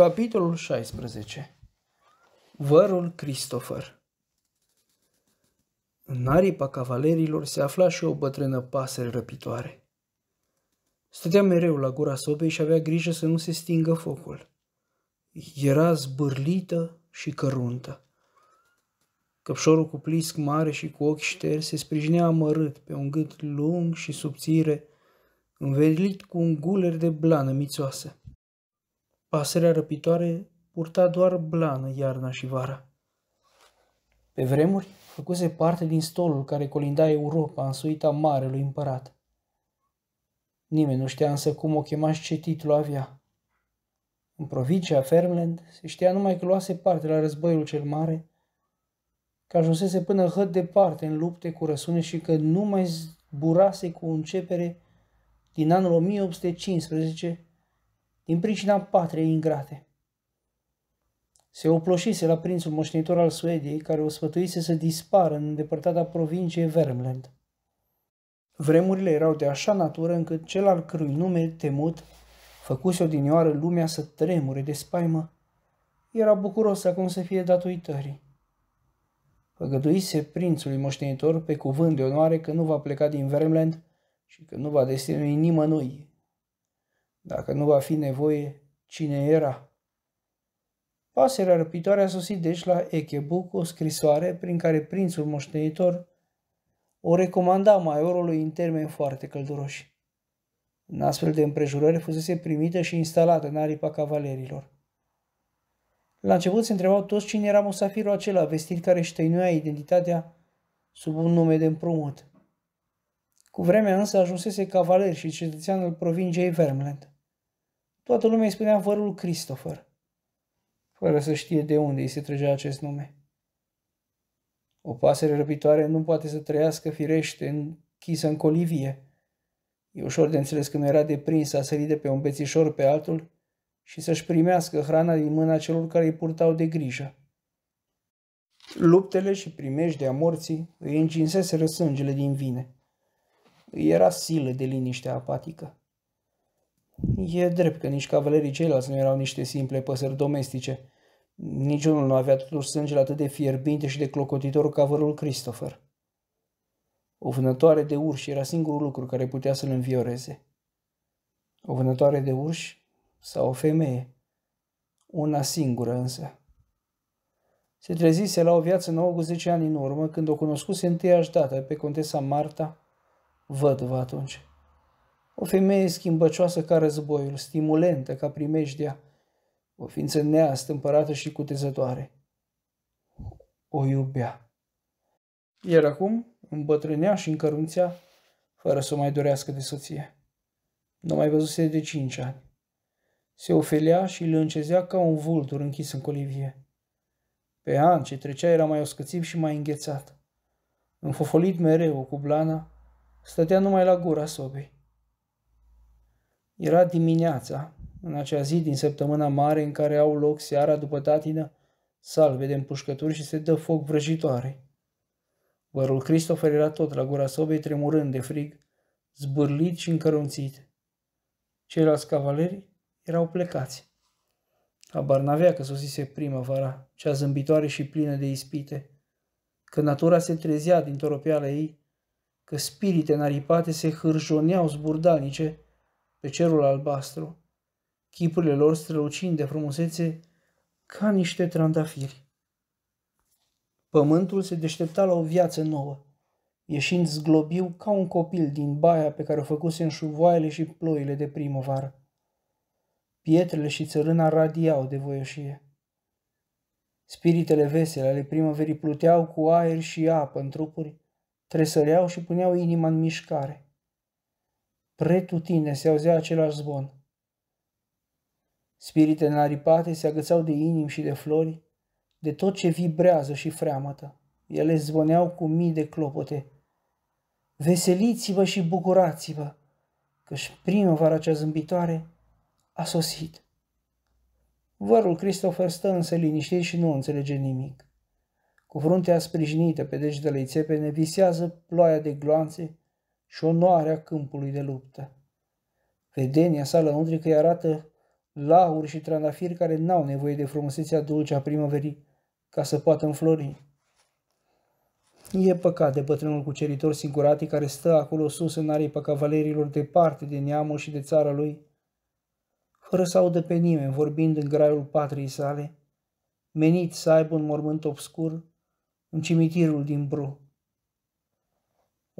Capitolul 16. Vărul Christopher În aripa cavalerilor se afla și o bătrână pasăre răpitoare. Stătea mereu la gura sobei și avea grijă să nu se stingă focul. Era zbârlită și căruntă. Căpșorul cu plisc mare și cu ochi ștersi se sprijinea amărât pe un gât lung și subțire, învelit cu un guler de blană mițoasă. Pasărea răpitoare purta doar blană iarna și vara. Pe vremuri, făcuse parte din stolul care colinda Europa în suita marelui împărat. Nimeni nu știa însă cum o chema și ce titlu avea. În provincia Fermland se știa numai că luase parte la războiul cel mare, că ajunsese până hăt departe în lupte cu răsune și că nu mai zburase cu începere din anul 1815 din pricina patriei ingrate. Se oploșise la prințul moștenitor al Suediei, care o sfătuise să dispară în îndepărtata provincie Vermland. Vremurile erau de așa natură încât cel al cărui nume temut făcuse odinioară lumea să tremure de spaimă, era bucuros acum să fie dat uitării. Făgăduise prințului moștenitor pe cuvânt de onoare că nu va pleca din Vermland și că nu va destinui nimănui dacă nu va fi nevoie, cine era? Pasărea răpitoare a sosit deci la Echebuc o scrisoare prin care prințul moștenitor o recomanda maiorului în termeni foarte călduroși. În astfel de împrejurări fusese primită și instalată în aripa cavalerilor. La început se întrebau toți cine era musafirul acela vestit care își tăinuia identitatea sub un nume de împrumut. Cu vremea însă ajunsese cavaler și cetățeanul provinciei Vermland. Toată lumea îi spunea vărul Christopher, fără să știe de unde îi se trăgea acest nume. O pasăre răpitoare nu poate să trăiască firește închisă în colivie. E ușor de înțeles nu era deprins a sări de pe un bețișor pe altul și să-și primească hrana din mâna celor care îi purtau de grijă. Luptele și primejdea morții îi încinseseră sângele din vine. Îi era silă de liniște apatică. E drept că nici cavalerii ceilalți nu erau niște simple păsări domestice. Niciunul nu avea totuși sângele atât de fierbinte și de clocotitor ca vărul Christopher. O vânătoare de urși era singurul lucru care putea să-l învioreze. O vânătoare de urși sau o femeie. Una singură însă. Se trezise la o viață nouă cu zece ani în urmă, când o cunoscuse întâiași dată pe contesa Marta, văduvă atunci o femeie schimbăcioasă ca războiul, stimulentă ca primejdea, o ființă împărată și cutezătoare. O iubea. Iar acum îmbătrânea și încărunțea, fără să o mai dorească de soție. Nu mai văzuse de cinci ani. Se ofelea și îl încezea ca un vultur închis în colivie. Pe an ce trecea era mai oscățiv și mai înghețat. Înfofolit mereu cu blana, stătea numai la gura sobei. Era dimineața, în acea zi din săptămâna mare în care au loc seara după tatină, salve de împușcături și se dă foc vrăjitoare. Vărul Cristofer era tot la gura sobei, tremurând de frig, zbârlit și încărunțit. Ceilalți cavaleri erau plecați. Habar n-avea că sosise primăvara, cea zâmbitoare și plină de ispite, că natura se trezea din toropeala ei, că spirite naripate se hârjoneau zburdanice, pe cerul albastru, chipurile lor strălucind de frumusețe ca niște trandafiri. Pământul se deștepta la o viață nouă, ieșind zglobiu ca un copil din baia pe care o făcuse în șuvoaiele și ploile de primăvară. Pietrele și țărâna radiau de voioșie. Spiritele vesele ale primăverii pluteau cu aer și apă în trupuri, tresăreau și puneau inima în mișcare pretutine se auzea același zvon. Spirite naripate se agățau de inimi și de flori, de tot ce vibrează și freamătă. Ele zvoneau cu mii de clopote. Veseliți-vă și bucurați-vă, căci primăvara cea zâmbitoare a sosit. Vărul Christopher stă însă liniștit și nu înțelege nimic. Cu fruntea sprijinită pe degetele țepene visează ploaia de gloanțe și onoarea câmpului de luptă. Vedenia sa lăuntrică îi arată lauri și trandafiri care n-au nevoie de frumusețea dulce a primăverii ca să poată înflori. E păcat de bătrânul cuceritor singurati care stă acolo sus în aripa cavalerilor departe de neamul și de țara lui, fără să audă pe nimeni vorbind în graiul patriei sale, menit să aibă un mormânt obscur în cimitirul din Bru.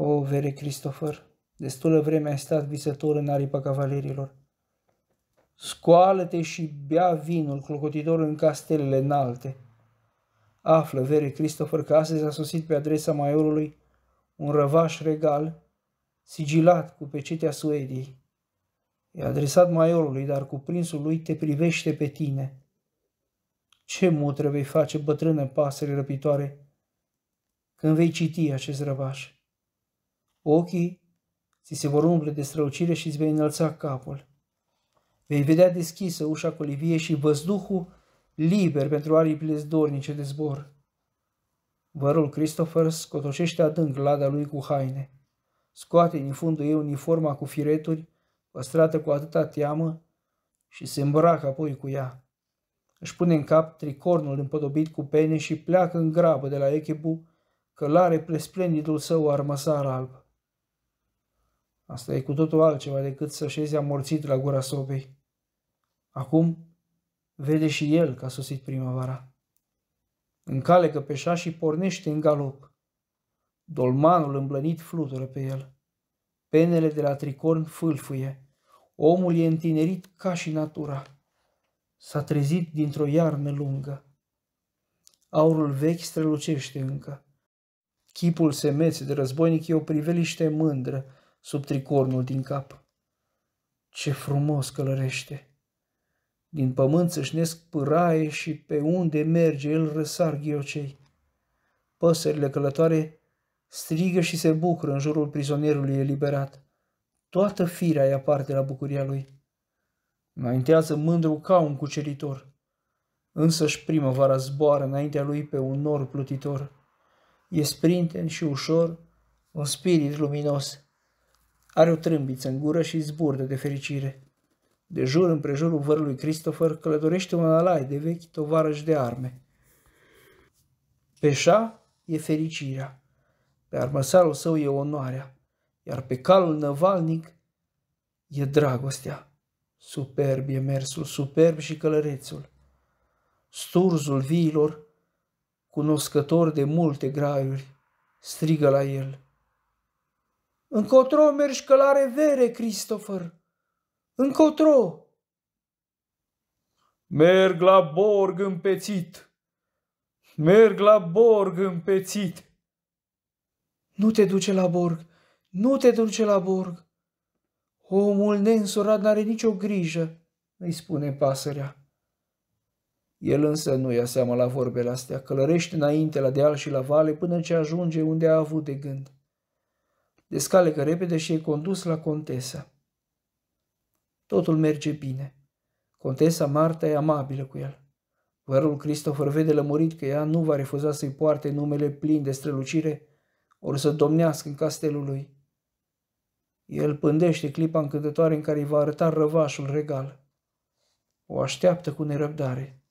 O, vere Cristofor, destulă vreme ai stat visător în aripa cavalerilor. Scoală-te și bea vinul, clocotitor în castelele înalte. Află, vere Christopher, că astăzi a sosit pe adresa maiorului un răvaș regal, sigilat cu pecetea Suediei. E adresat maiorului, dar cuprinsul lui te privește pe tine. Ce mutră vei face, bătrână pasăre răpitoare, când vei citi acest răvaș? Ochii ți se vor umple de strălucire și îți vei înălța capul. Vei vedea deschisă ușa coliviei și văzduhul liber pentru aripile zdornice de zbor. Vărul Christopher scotoșește adânc lada lui cu haine. Scoate din fundul ei uniforma cu fireturi, păstrată cu atâta teamă, și se îmbracă apoi cu ea. Își pune în cap tricornul împodobit cu pene și pleacă în grabă de la Echebu, călare pre splendidul său armăsar alb. Asta e cu totul altceva decât să șezi amorțit la gura sobei. Acum vede și el că a sosit primăvara. Încalecă pe șa și pornește în galop. Dolmanul îmblănit flutură pe el. Penele de la tricorn fâlfâie. Omul e întinerit ca și natura. S-a trezit dintr-o iarnă lungă. Aurul vechi strălucește încă. Chipul semeț de războinic e o priveliște mândră, sub tricornul din cap. Ce frumos călărește! Din pământ să-și pâraie și pe unde merge el răsar ghiocei. Păsările călătoare strigă și se bucură în jurul prizonierului eliberat. Toată firea ia parte la bucuria lui. Înaintează mândru ca un cuceritor. Însă-și primăvara zboară înaintea lui pe un nor plutitor. E sprinten și ușor, un spirit luminos. Are o trâmbiță în gură și zburdă de fericire. De jur împrejurul vărului Christopher călătorește un alai de vechi tovarăși de arme. Peșa e fericirea, pe armăsarul său e onoarea, iar pe calul năvalnic e dragostea. Superb e mersul, superb și călărețul. Sturzul viilor, cunoscător de multe graiuri, strigă la el – Încotro mergi călare vere, Christopher. Încotro. Merg la borg împețit. Merg la borg împețit. Nu te duce la borg. Nu te duce la borg. Omul neînsurat n-are nicio grijă, îi spune pasărea. El însă nu ia seama la vorbele astea, călărește înainte la deal și la vale până ce ajunge unde a avut de gând. Descalecă repede și e condus la contesa. Totul merge bine. Contesa Marta e amabilă cu el. Vărul Cristofor vede lămurit că ea nu va refuza să-i poarte numele plin de strălucire, ori să domnească în castelul lui. El pândește clipa încântătoare în care îi va arăta răvașul regal. O așteaptă cu nerăbdare.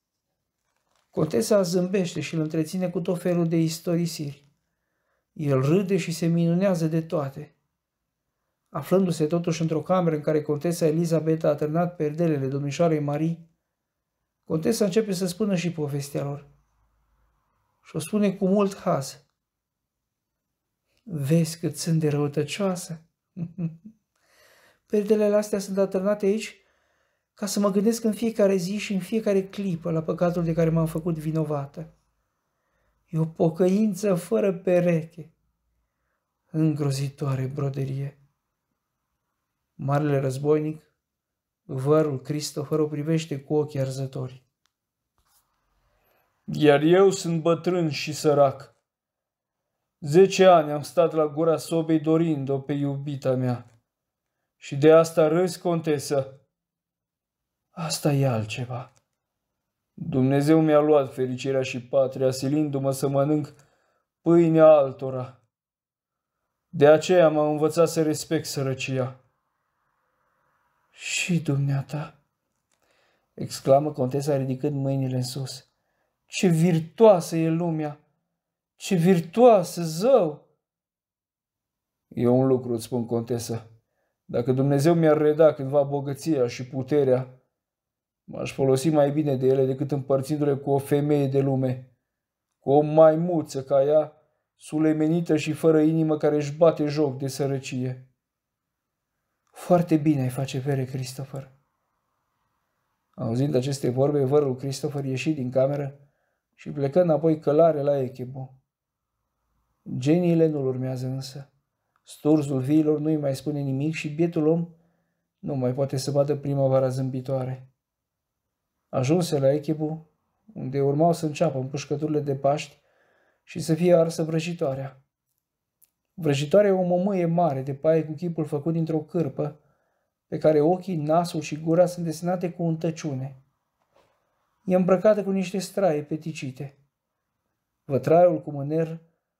Contesa zâmbește și îl întreține cu tot felul de istorisiri. El râde și se minunează de toate. Aflându-se totuși într-o cameră în care contesa Elizabeta a târnat perdelele domnișoarei Marie, contesa începe să spună și povestea lor. Și o spune cu mult haz. Vezi cât sunt de răutăcioasă. Perdelele astea sunt atârnate aici ca să mă gândesc în fiecare zi și în fiecare clipă la păcatul de care m-am făcut vinovată. E o pocăință fără pereche. Îngrozitoare broderie. Marele războinic, vărul Cristofor o privește cu ochii arzători. Iar eu sunt bătrân și sărac. Zece ani am stat la gura sobei dorind-o pe iubita mea. Și de asta râzi, contesă. Asta e altceva. Dumnezeu mi-a luat fericirea și patria, silindu-mă să mănânc pâinea altora. De aceea m-a învățat să respect sărăcia. Și dumneata, exclamă contesa ridicând mâinile în sus. Ce virtuoasă e lumea! Ce virtuoasă, zău! Eu un lucru, îți spun contesa, Dacă Dumnezeu mi-ar reda cândva bogăția și puterea, M-aș folosi mai bine de ele decât împărțindu-le cu o femeie de lume, cu o maimuță ca ea, sulemenită și fără inimă care își bate joc de sărăcie. Foarte bine ai face vere, Christopher. Auzind aceste vorbe, vărul Christopher ieși din cameră și plecă înapoi călare la echipă. Geniile nu-l urmează însă. Sturzul viilor nu-i mai spune nimic și bietul om nu mai poate să vadă primăvara zâmbitoare. Ajunse la echipu, unde urmau să înceapă împușcăturile de Paști și să fie arsă vrăjitoarea. Vrăjitoarea e o mămâie mare de paie cu chipul făcut dintr-o cârpă, pe care ochii, nasul și gura sunt desenate cu tăciune. E îmbrăcată cu niște straie peticite. Vătraiul cu mâner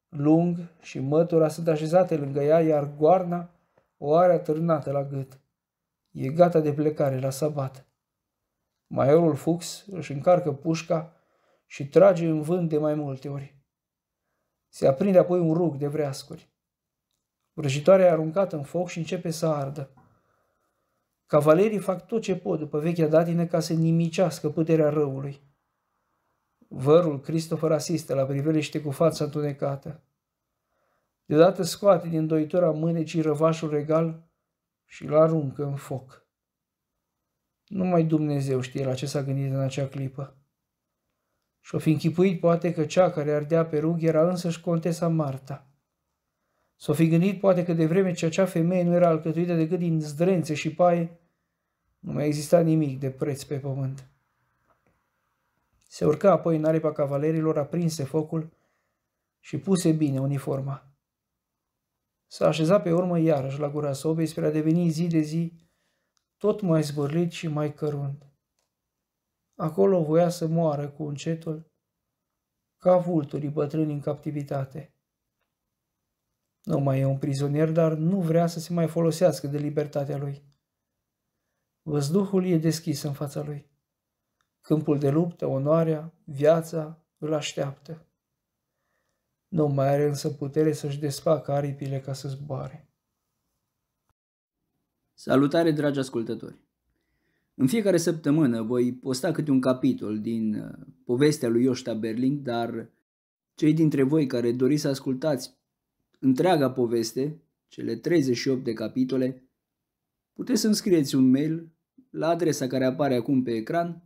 lung și mătura sunt așezate lângă ea, iar goarna o are atârnată la gât. E gata de plecare la sabat. Maiorul Fuchs își încarcă pușca și trage în vânt de mai multe ori. Se aprinde apoi un rug de vreascuri. Vrăjitoarea e aruncată în foc și începe să ardă. Cavalerii fac tot ce pot după vechea datină ca să nimicească puterea răului. Vărul Christopher asistă la priveliște cu fața întunecată. Deodată scoate din doitura mânecii răvașul regal și îl aruncă în foc. Numai Dumnezeu știe la ce s-a gândit în acea clipă. Și-o fi închipuit poate că cea care ardea pe rug era însăși contesa Marta. S-o fi gândit poate că de vreme ce acea femeie nu era alcătuită decât din zdrențe și paie, nu mai exista nimic de preț pe pământ. Se urca apoi în aripa cavalerilor, aprinse focul și puse bine uniforma. S-a așezat pe urmă iarăși la gura sobei spre a deveni zi de zi tot mai zbârlit și mai cărunt. Acolo voia să moară cu încetul, ca vulturii bătrâni în captivitate. Nu mai e un prizonier, dar nu vrea să se mai folosească de libertatea lui. Văzduhul e deschis în fața lui. Câmpul de luptă, onoarea, viața îl așteaptă. Nu mai are însă putere să-și desfacă aripile ca să zboare. Salutare, dragi ascultători! În fiecare săptămână voi posta câte un capitol din uh, povestea lui Ioșta Berling, dar cei dintre voi care doriți să ascultați întreaga poveste, cele 38 de capitole, puteți să scrieți un mail la adresa care apare acum pe ecran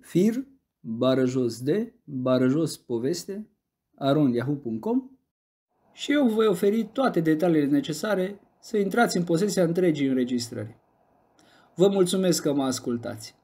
fir barajos de barajos poveste arondiahu.com și eu voi oferi toate detaliile necesare să intrați în posesia întregii înregistrări. Vă mulțumesc că mă ascultați!